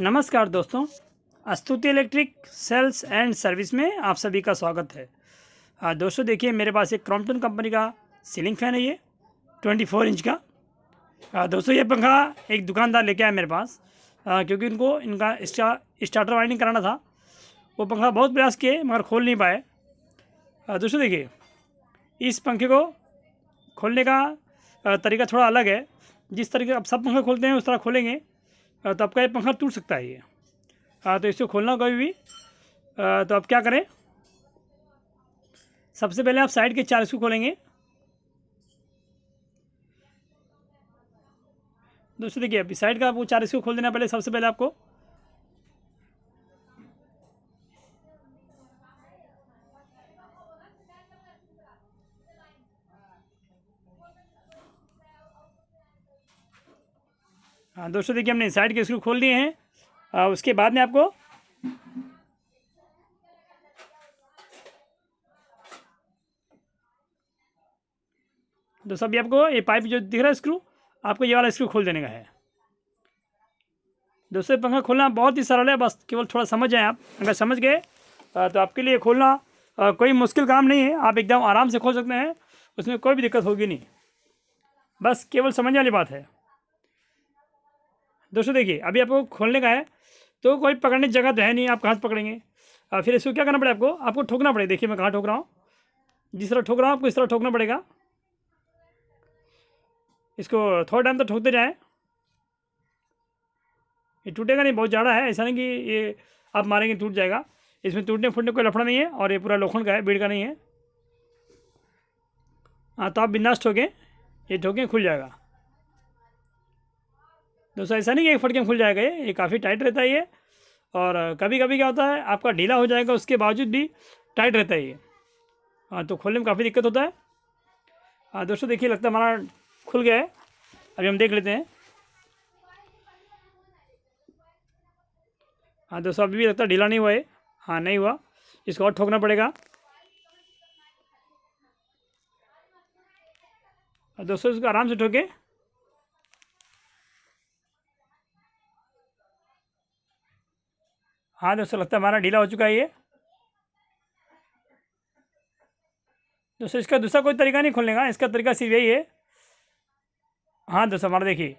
नमस्कार दोस्तों Astuti electric sales and service में आप सभी का स्वागत है आ, दोस्तों देखिए मेरे पास एक क्रॉम्पटन कंपनी का सीलिंग फ़ैन है ये 24 इंच का दोस्तों ये पंखा एक दुकानदार लेके आया मेरे पास आ, क्योंकि इनको इनका इसका स्टार्टर वाइंडिंग कराना था वो पंखा बहुत प्रयास किए मगर खोल नहीं पाए दोस्तों देखिए इस पंखे को खोलने का तरीका थोड़ा अलग है जिस तरीके आप सब पंखे खोलते हैं उस तरह खोलेंगे तो आपका ये पंखा टूट सकता है ये हाँ तो इसको खोलना कभी भी तो आप क्या करें सबसे पहले आप साइड के चार इसको खोलेंगे दोस्तों देखिए अभी साइड का आपको चार इसको खोल देना पहले सबसे पहले आपको हाँ दोस्तों देखिए हमने साइड के स्क्रू खोल दिए हैं उसके बाद में आपको दोस्तों अभी आपको ये पाइप जो दिख रहा है स्क्रू आपको ये वाला स्क्रू खोल देने का है दोस्तों पंखा खोलना बहुत ही सरल है बस केवल थोड़ा समझ जाए आप अगर समझ गए तो आपके लिए खोलना कोई मुश्किल काम नहीं है आप एकदम आराम से खोल सकते हैं उसमें कोई भी दिक्कत होगी नहीं बस केवल समझने वाली बात है दोस्तों देखिए अभी आपको खोलने का है तो कोई पकड़ने जगह तो है नहीं आप कहाँ से पकड़ेंगे फिर इसको क्या करना पड़ेगा आपको आपको ठोकना पड़ेगा देखिए मैं कहाँ ठोक रहा हूँ जिस तरह ठोक रहा हूँ आपको इस तरह ठोकना पड़ेगा इसको थोड़ा टाइम तो ठोकते जाएँ ये टूटेगा नहीं बहुत ज़्यादा है ऐसा नहीं कि ये आप मारेंगे टूट जाएगा इसमें टूटने फूटने कोई लफड़ा नहीं है और ये पूरा लोखंड का है बीड़ का नहीं है हाँ तो आप बिंदास ठोकें ये ठोकें खुल जाएगा दोस्तों ऐसा नहीं कि एक फटके में खुल जाएगा ये ये काफ़ी टाइट रहता है ये और कभी कभी क्या होता है आपका ढीला हो जाएगा उसके बावजूद भी टाइट रहता है ये हाँ तो खोलने में काफ़ी दिक्कत होता है हाँ दोस्तों देखिए लगता है हमारा खुल गया है अभी हम देख लेते हैं हाँ दोस्तों अभी भी लगता है ढीला नहीं हुआ है हाँ नहीं हुआ इसको और ठोकना पड़ेगा हाँ, दोस्तों इसको आराम से ठोके हाँ दोस्तों लगता है हमारा ढीला हो चुका है ये दोस्तों इसका दूसरा कोई तरीका नहीं खोलने का इसका तरीका सिर्फ यही है हाँ दोस्तों हमारा देखिए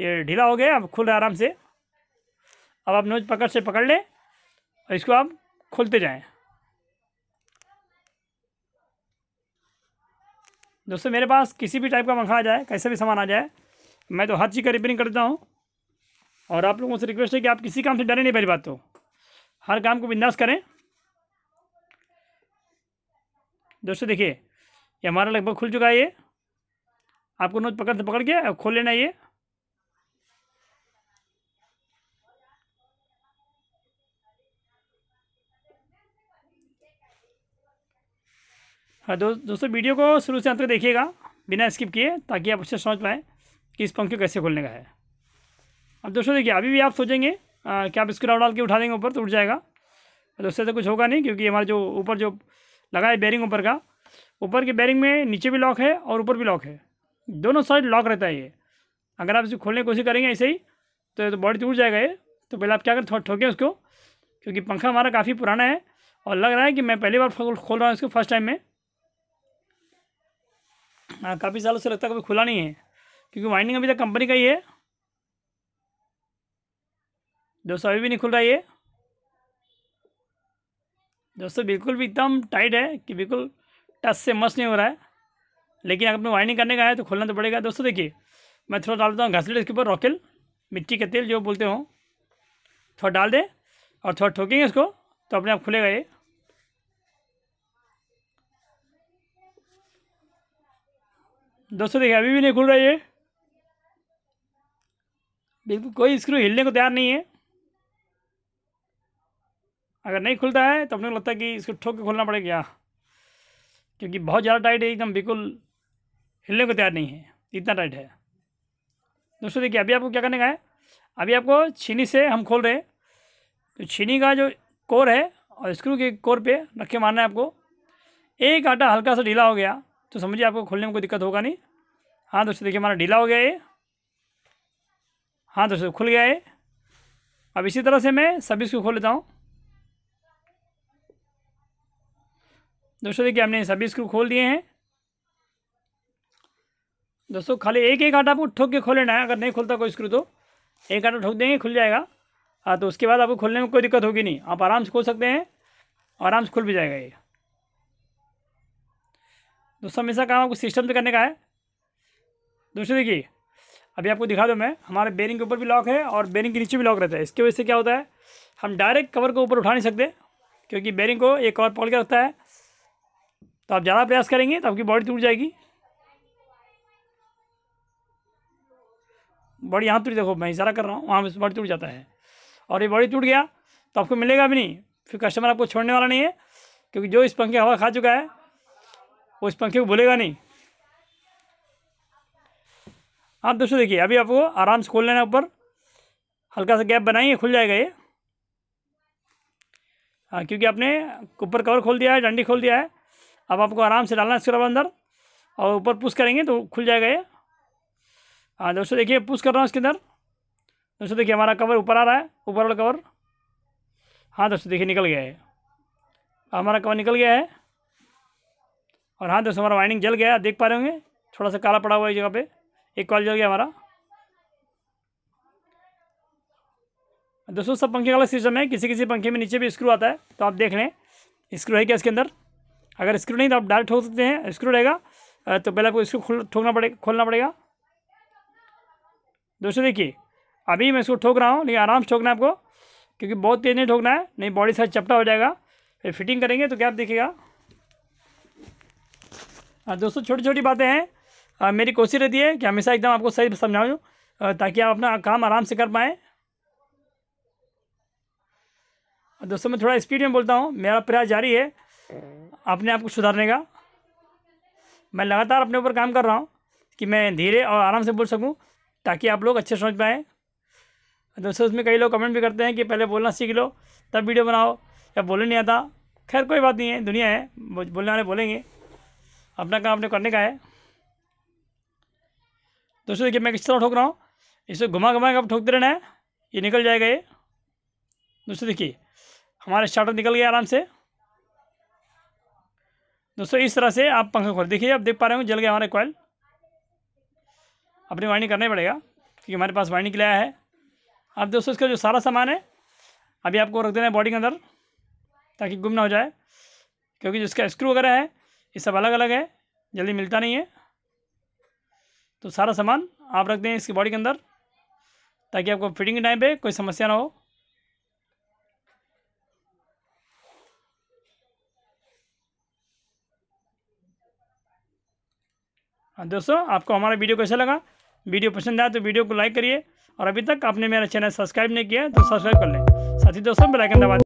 ये ढीला हो गया अब खुल रहा आराम से अब आप नोज पकड़ से पकड़ लें और इसको आप खोलते जाएं दोस्तों मेरे पास किसी भी टाइप का पंखा आ जाए कैसे भी सामान आ जाए मैं तो हर चीज़ का रिपेयरिंग करता हूँ और आप लोगों से रिक्वेस्ट है कि आप किसी काम से डरें नहीं पहली बात तो हर काम को बिंदास करें दोस्तों देखिए ये हमारा लगभग खुल चुका है ये आपको नोट पकड़ से पकड़ के खोल लेना ये हाँ दो, दोस्तों वीडियो को शुरू से अंत तक देखिएगा बिना स्किप किए ताकि आप अच्छे समझ पाएँ कि इस पंख को कैसे खोलने का है अब दोस्तों देखिए अभी भी आप सोचेंगे आ, क्या आप और डाल के उठा देंगे ऊपर तो उठ जाएगा तो उससे तो कुछ होगा नहीं क्योंकि हमारा जो ऊपर जो लगा है बैरिंग ऊपर का ऊपर के बैरिंग में नीचे भी लॉक है और ऊपर भी लॉक है दोनों साइड लॉक रहता है ये अगर आप इसे खोलने की कोशिश करेंगे ऐसे ही तो, तो बॉडी टूट जाएगा ये तो पहले आप क्या करें ठोकें उसको क्योंकि पंखा हमारा काफ़ी पुराना है और लग रहा है कि मैं पहली बार खोल रहा हूँ इसको फर्स्ट टाइम में काफ़ी सालों से लगता है कभी खुला नहीं है क्योंकि वाइंडिंग अभी तक कंपनी का ही है दोस्तों अभी भी नहीं खुल रहा ये दोस्तों बिल्कुल भी एकदम टाइट है कि बिल्कुल टच से मस्त नहीं हो रहा है लेकिन अगर अपने वाइनिंग करने का है तो खोलना तो पड़ेगा दोस्तों देखिए मैं थोड़ा डाल देता हूँ घसीट इसके ऊपर रॉकेल मिट्टी का तेल जो बोलते हो थोड़ा डाल दें और थोड़ा ठोकेंगे इसको तो अपने आप खुलेगा ये दोस्तों देखिए अभी भी नहीं खुल रहा ये बिल्कुल कोई स्क्रू हिलने को तैयार नहीं है अगर नहीं खुलता है तो अपने को लगता है कि इसको ठोक के खोलना पड़ेगा क्योंकि बहुत ज़्यादा टाइट है एकदम बिल्कुल हिलने को तैयार नहीं है इतना टाइट है दोस्तों देखिए अभी आपको क्या करने का है अभी आपको छीनी से हम खोल रहे हैं तो छीनी का जो कोर है और स्क्रू के कोर पे रखे मारना है आपको एक आटा हल्का सा ढीला हो गया तो समझिए आपको खोलने में कोई दिक्कत होगा नहीं हाँ दोस्तों देखिए हमारा ढीला हो गया ये हाँ दोस्तों खुल गया ये अब इसी तरह से मैं सभी इसको खोल लेता हूँ दोस्तों देखिए हमने सभी स्क्रू खोल दिए हैं दोस्तों खाली एक एक आटा आपको ठोक के खोल लेना है अगर नहीं खुलता कोई स्क्रू तो एक आटा ठोक देंगे खुल जाएगा हाँ तो उसके बाद आपको खोलने में कोई दिक्कत होगी नहीं आप आराम से खोल सकते हैं आराम से खुल भी जाएगा ये दोस्तों हमेशा काम आपको सिस्टम से करने का है दोस्तों देखिए अभी आपको दिखा दो मैं हमारे बेरिंग के ऊपर भी लॉक है और बेरिंग के नीचे भी लॉक रहता है इसकी वजह से क्या होता है हम डायरेक्ट कवर को ऊपर उठा नहीं सकते क्योंकि बेरिंग को एक कवर पकड़ के रखता है तो आप ज़्यादा प्रयास करेंगे तो आपकी बॉडी टूट जाएगी बॉडी यहाँ टूट देखो मैं इशारा कर रहा हूँ वहाँ बॉडी टूट जाता है और ये बॉडी टूट गया तो आपको मिलेगा भी नहीं फिर कस्टमर आपको छोड़ने वाला नहीं है क्योंकि जो इस पंखे हवा खा चुका है वो इस पंखे को भूलेगा नहीं आप हाँ, दोस्तों देखिए अभी आपको आराम से खोल लेना ऊपर हल्का सा गैप बनाइए खुल जाएगा ये हाँ क्योंकि आपने ऊपर कवर खोल दिया है डंडी खोल दिया है अब आपको आराम से डालना है इसके अंदर और ऊपर पुश करेंगे तो खुल जाएगा ये हाँ दोस्तों देखिए पुश कर रहा हूँ इसके अंदर दोस्तों देखिए हमारा कवर ऊपर आ रहा है ऊपर वाला कवर हाँ दोस्तों देखिए निकल गया है हमारा कवर निकल गया है और हाँ दोस्तों हमारा वाइंडिंग जल गया देख पा रहे होंगे थोड़ा सा काला पड़ा हुआ है जगह पे एक कॉल जल गया हमारा दोस्तों सब पंखे वाला सिस्टम है किसी किसी पंखे में नीचे भी स्क्रू आता है तो आप देख लें स्क्रू है क्या इसके अंदर अगर स्क्रू नहीं तो आप डायरेक्ट ठोक सकते हैं स्क्रू रहेगा तो पहले आपको इसको खोल ठोकना पड़ेगा खोलना पड़ेगा दोस्तों देखिए अभी मैं इसको ठोक रहा हूँ लेकिन आराम से ठोकना है आपको क्योंकि बहुत तेज़ नहीं ठोकना है नहीं बॉडी साइज चपटा हो जाएगा फिर फिटिंग करेंगे तो क्या आप देखिएगा हाँ दोस्तों छोटी छोटी बातें हैं मेरी कोशिश रहती है कि हमेशा एकदम आपको सही समझाऊँ ताकि आप अपना काम आराम से कर पाएँ दोस्तों मैं थोड़ा स्पीड में बोलता हूँ मेरा प्रयास जारी है अपने आप को सुधारने का मैं लगातार अपने ऊपर काम कर रहा हूँ कि मैं धीरे और आराम से बोल सकूँ ताकि आप लोग अच्छे समझ पाएँ दोस्तों उसमें कई लोग कमेंट भी करते हैं कि पहले बोलना सीख लो तब वीडियो बनाओ या बोलने नहीं आता खैर कोई बात नहीं है दुनिया है बोलने वाले बोलेंगे अपना काम अपने करने का है दोस्तों देखिए मैं किस तरह ठोक रहा हूँ इसे घुमा घुमा के आप ठोकते रहना है ये निकल जाएगा ये दोस्तों देखिए हमारे स्टार्टर निकल गया आराम से दोस्तों इस तरह से आप पंखा खोल देखिए आप देख पा रहे हो जल गया हमारा कॉयल अपनी वाइंडिंग करना ही पड़ेगा क्योंकि हमारे पास वाइंडिंग लाया है अब दोस्तों इसका जो सारा सामान है अभी आपको रख देना है बॉडी के अंदर ताकि गुम ना हो जाए क्योंकि जिसका स्क्रू वगैरह है ये सब अलग अलग है जल्दी मिलता नहीं है तो सारा सामान आप रख दें इसकी बॉडी के अंदर ताकि आपको फिटिंग के टाइम पे कोई समस्या ना हो हाँ, दोस्तों आपको हमारा वीडियो कैसा लगा वीडियो पसंद आया तो वीडियो को लाइक करिए और अभी तक आपने मेरा चैनल सब्सक्राइब नहीं किया तो सब्सक्राइब कर लें साथ ही दोस्तों बेलाइकन दबा